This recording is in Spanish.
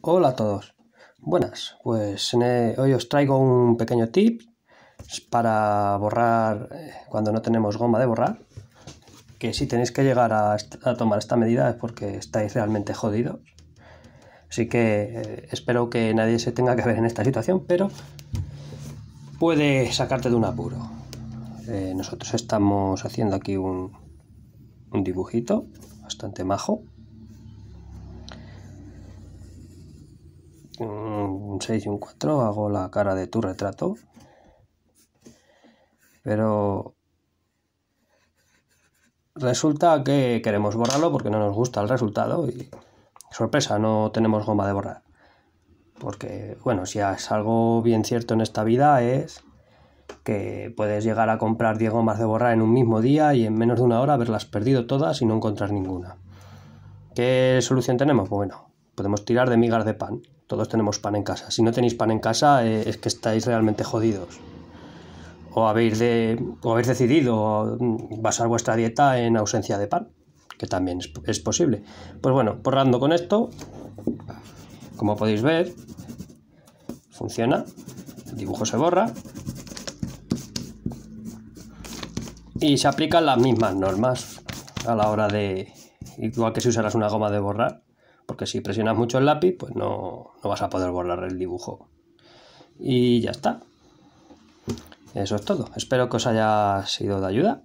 Hola a todos. Buenas, pues hoy os traigo un pequeño tip para borrar eh, cuando no tenemos goma de borrar. Que si tenéis que llegar a, tomar esta medida es porque estáis realmente jodidos. Así que eh, espero que nadie se tenga que ver en esta situación, pero puede sacarte de un apuro. Eh, nosotros estamos haciendo aquí un dibujito bastante majo. Un 6 y un 4 hago la cara de tu retrato. Pero resulta que queremos borrarlo porque no nos gusta el resultado y sorpresa, no tenemos goma de borrar. Porque, bueno, si es algo bien cierto en esta vida es que puedes llegar a comprar 10 gomas de borrar en un mismo día y en menos de una hora haberlas perdido todas y no encontrar ninguna. ¿Qué solución tenemos? Pues bueno, podemos tirar de migas de pan. Todos tenemos pan en casa. Si no tenéis pan en casa eh, es que estáis realmente jodidos. O habéis, de, habéis decidido mm, basar vuestra dieta en ausencia de pan, que también es, es posible. Pues bueno, borrando con esto, como podéis ver, funciona. El dibujo se borra y se aplican las mismas normas a la hora de, igual que si usaras una goma de borrar, porque si presionas mucho el lápiz, pues no, no vas a poder borrar el dibujo. Y ya está. Eso es todo. Espero que os haya sido de ayuda.